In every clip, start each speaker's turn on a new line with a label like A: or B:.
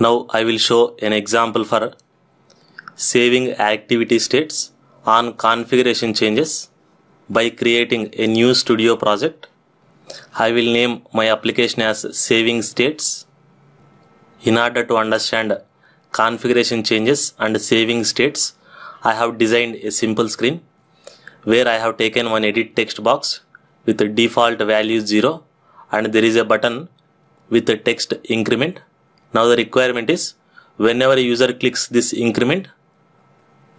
A: Now I will show an example for saving activity states on configuration changes by creating a new studio project. I will name my application as saving states. In order to understand configuration changes and saving states, I have designed a simple screen where I have taken one edit text box with default value 0 and there is a button with a text increment now the requirement is whenever a user clicks this increment,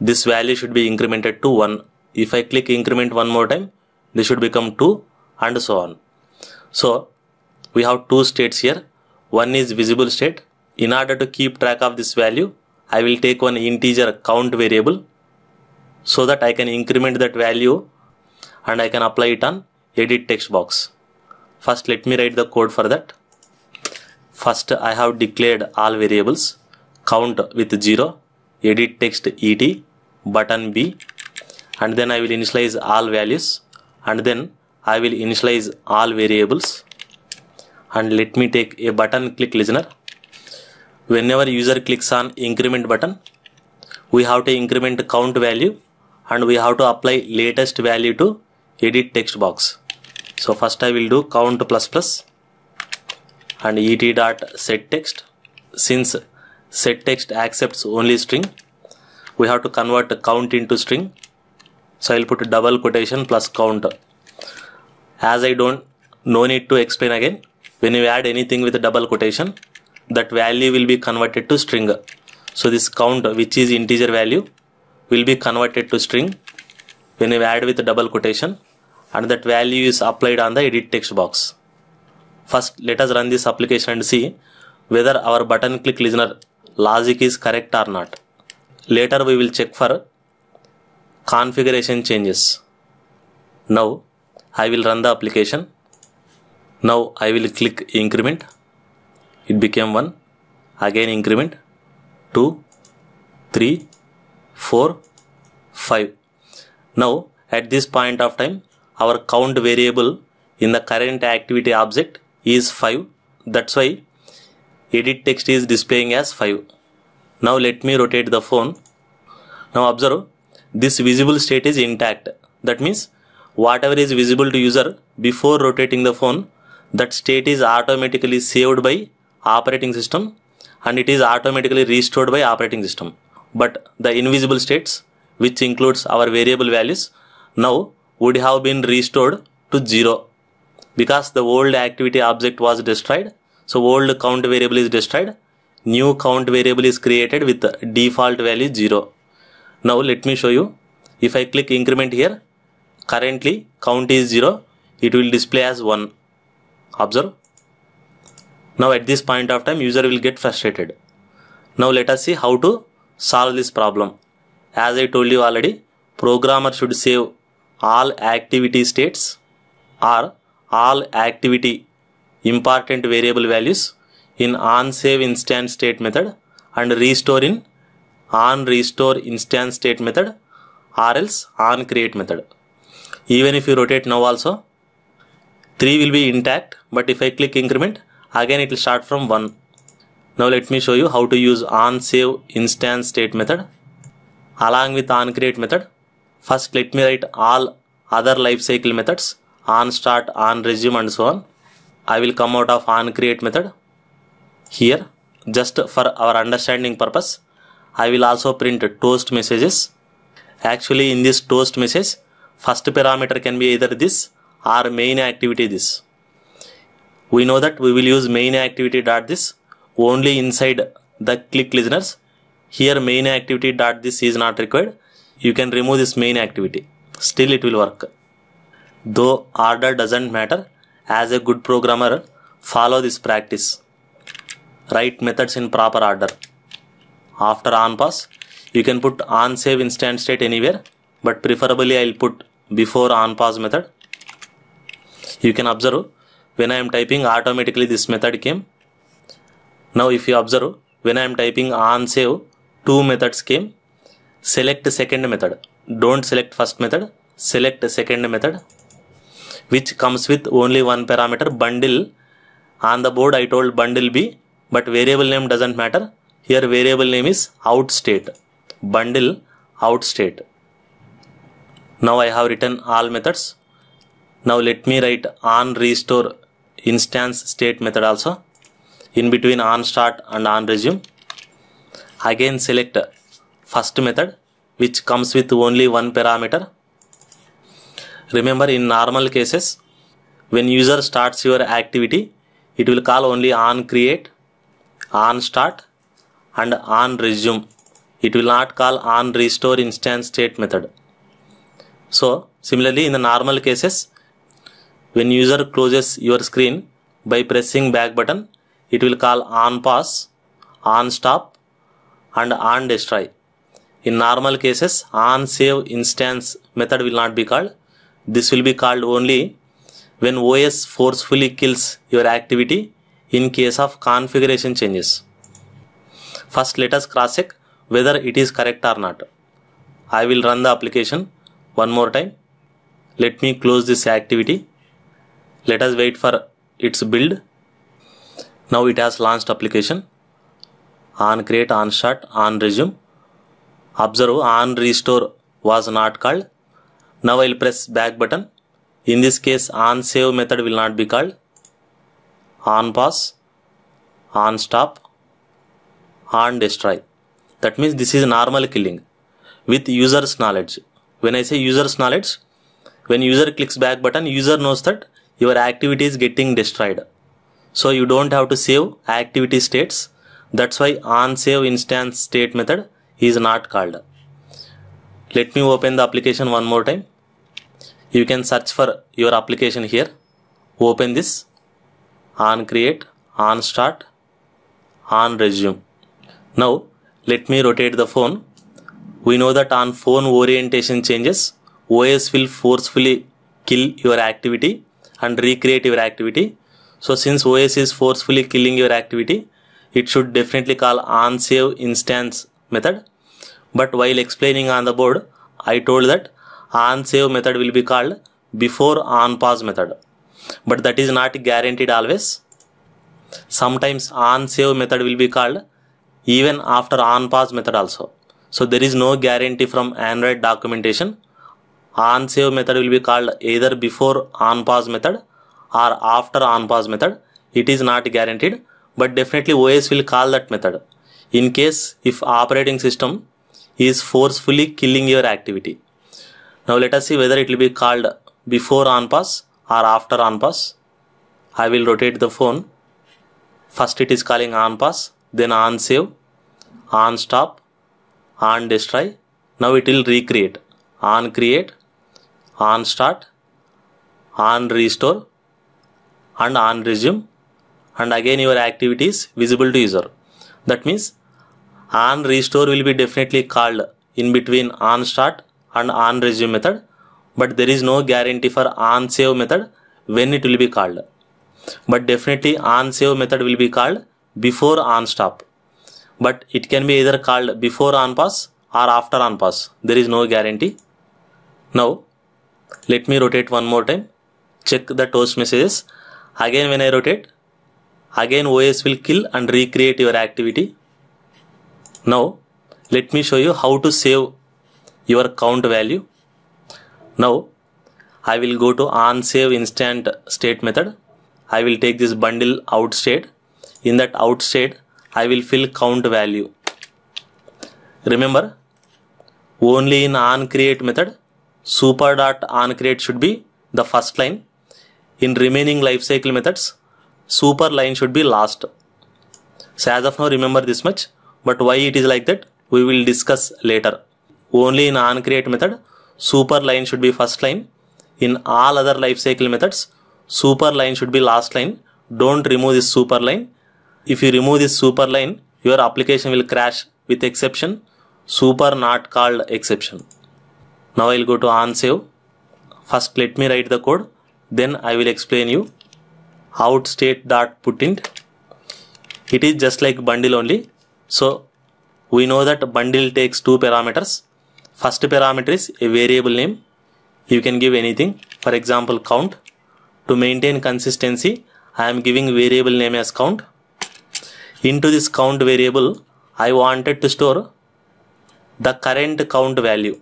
A: this value should be incremented to 1. If I click increment one more time, this should become 2 and so on. So we have two states here. One is visible state. In order to keep track of this value, I will take one integer count variable so that I can increment that value and I can apply it on edit text box. First let me write the code for that. First, I have declared all variables count with 0, edit text et, button b, and then I will initialize all values and then I will initialize all variables and let me take a button click listener. Whenever user clicks on increment button, we have to increment count value and we have to apply latest value to edit text box. So first I will do count plus plus and et dot set text since set text accepts only string we have to convert count into string so I'll put double quotation plus count as I don't no need to explain again when you add anything with a double quotation that value will be converted to string so this count which is integer value will be converted to string when you add with a double quotation and that value is applied on the edit text box First, let us run this application and see whether our button click listener logic is correct or not. Later we will check for configuration changes. Now I will run the application. Now I will click increment. It became 1. Again increment 2, 3, 4, 5. Now at this point of time our count variable in the current activity object is 5 that's why edit text is displaying as 5 now let me rotate the phone now observe this visible state is intact that means whatever is visible to user before rotating the phone that state is automatically saved by operating system and it is automatically restored by operating system but the invisible states which includes our variable values now would have been restored to 0 because the old activity object was destroyed so old count variable is destroyed new count variable is created with default value 0 now let me show you if I click increment here currently count is 0 it will display as 1 observe now at this point of time user will get frustrated now let us see how to solve this problem as I told you already programmer should save all activity states or all activity important variable values in onSave instance state method and restore in on restore instance state method or else on create method. Even if you rotate now also, 3 will be intact but if I click increment, again it will start from 1. Now let me show you how to use on save instance state method along with on create method. First let me write all other lifecycle methods on start on resume and so on i will come out of on create method here just for our understanding purpose i will also print toast messages actually in this toast message first parameter can be either this or main activity this we know that we will use main activity dot this only inside the click listeners here main activity dot this is not required you can remove this main activity still it will work Though order doesn't matter, as a good programmer, follow this practice. Write methods in proper order. After on pass, you can put on save instant state anywhere, but preferably I'll put before on pass method. You can observe when I am typing automatically this method came. Now if you observe when I am typing on save two methods came. Select second method. Don't select first method. Select second method. which comes with only one parameter bundle on the board I told bundle B but variable name doesn't matter here variable name is out state bundle out state now I have written all methods now let me write on restore instance state method also in between on start and on resume again select first method which comes with only one parameter Remember in normal cases, when user starts your activity, it will call only on create, on start and on resume. It will not call on restore instance state method. So similarly in the normal cases, when user closes your screen by pressing back button, it will call on pause, on stop and on destroy. In normal cases, on save instance method will not be called. This will be called only when OS forcefully kills your activity in case of configuration changes. First let us cross check whether it is correct or not. I will run the application one more time. Let me close this activity. Let us wait for its build. Now it has launched application. On create, on start, on resume. Observe on restore was not called now I'll press back button. In this case on save method will not be called. On pause, on stop, on destroy. That means this is normal killing with user's knowledge. When I say user's knowledge, when user clicks back button, user knows that your activity is getting destroyed. So you don't have to save activity states. That's why on save instance state method is not called. Let me open the application one more time you can search for your application here open this on create on start on resume now let me rotate the phone we know that on phone orientation changes OS will forcefully kill your activity and recreate your activity so since OS is forcefully killing your activity it should definitely call on save instance method but while explaining on the board I told that onSave method will be called before onPause method. But that is not guaranteed always. Sometimes onSave method will be called even after onPause method also. So there is no guarantee from Android documentation. OnSave method will be called either before onPause method or after onPause method. It is not guaranteed, but definitely OS will call that method in case if operating system is forcefully killing your activity. Now let us see whether it will be called before on pass or after on pass. I will rotate the phone. First it is calling on pass, then on save, on stop, on destroy. Now it will recreate. On create, on start, on restore and on resume and again your activity is visible to user. That means on restore will be definitely called in between on start and on resume method but there is no guarantee for on save method when it will be called but definitely on save method will be called before on stop but it can be either called before on pass or after on pass there is no guarantee now let me rotate one more time check the toast messages again when I rotate again OS will kill and recreate your activity now let me show you how to save your count value. Now I will go to on instant state method. I will take this bundle out state. In that out state, I will fill count value. Remember, only in on create method, super dot on create should be the first line. In remaining life cycle methods, super line should be last. So as of now, remember this much. But why it is like that, we will discuss later. Only in onCreate method, super line should be first line. In all other lifecycle methods, super line should be last line. Don't remove this super line. If you remove this super line, your application will crash with exception, super not called exception. Now I'll go to onSave. First let me write the code, then I will explain you to state that putint. It is just like bundle only. So we know that bundle takes two parameters First parameter is a variable name. You can give anything. For example, count. To maintain consistency, I am giving variable name as count. Into this count variable, I wanted to store the current count value.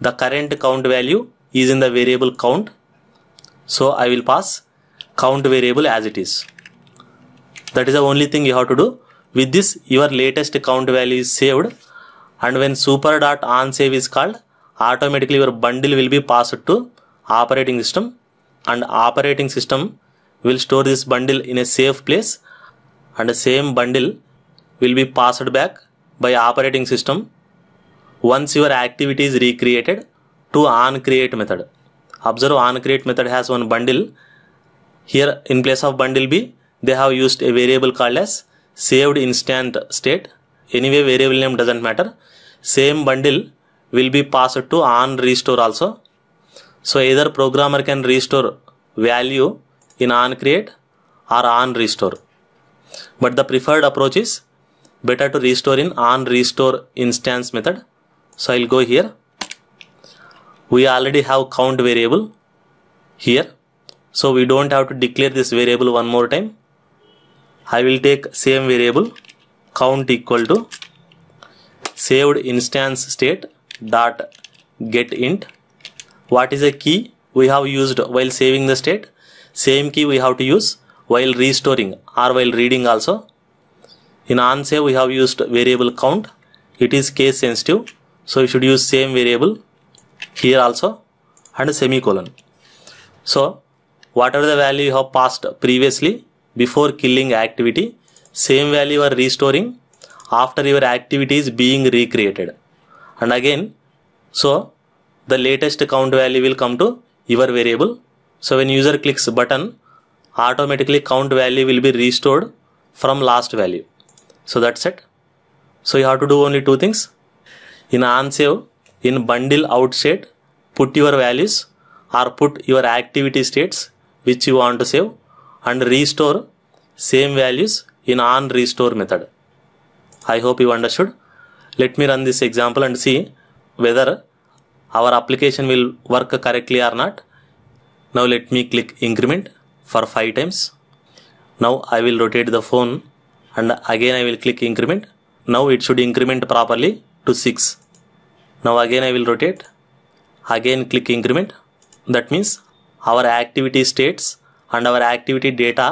A: The current count value is in the variable count. So I will pass count variable as it is. That is the only thing you have to do. With this, your latest count value is saved and when super dot on save is called automatically your bundle will be passed to operating system and operating system will store this bundle in a safe place and the same bundle will be passed back by operating system once your activity is recreated to onCreate method. Observe onCreate method has one bundle. Here in place of bundle B, they have used a variable called as saved instant state anyway variable name doesn't matter same bundle will be passed to on restore also so either programmer can restore value in on create or on restore but the preferred approach is better to restore in on restore instance method so I'll go here we already have count variable here so we don't have to declare this variable one more time I will take same variable count equal to saved instance state dot get int what is a key we have used while saving the state same key we have to use while restoring or while reading also in answer we have used variable count it is case sensitive so you should use same variable here also and semicolon so whatever the value you have passed previously before killing activity same value are restoring after your activity is being recreated and again so the latest count value will come to your variable so when user clicks button automatically count value will be restored from last value so that's it so you have to do only two things in onsave in bundle out state put your values or put your activity states which you want to save and restore same values in on restore method. I hope you understood. Let me run this example and see whether our application will work correctly or not. Now let me click increment for 5 times. Now I will rotate the phone and again I will click increment. Now it should increment properly to 6. Now again I will rotate. Again click increment. That means our activity states and our activity data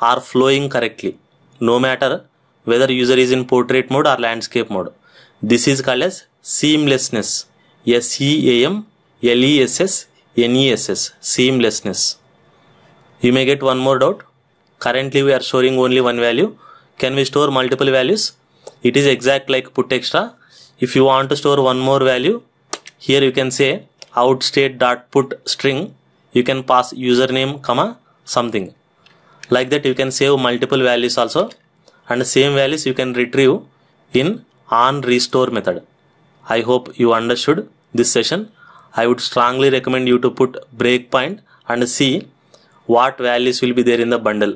A: are flowing correctly no matter whether user is in portrait mode or landscape mode. This is called as seamlessness. S-E-A-M-L-E-S-S-N-E-S-S. Seamlessness. You may get one more doubt. Currently we are storing only one value. Can we store multiple values? It is exact like put extra. If you want to store one more value, here you can say outstate.put string. You can pass username comma something. like that you can save multiple values also and same values you can retrieve in on restore method i hope you understood this session i would strongly recommend you to put breakpoint and see what values will be there in the bundle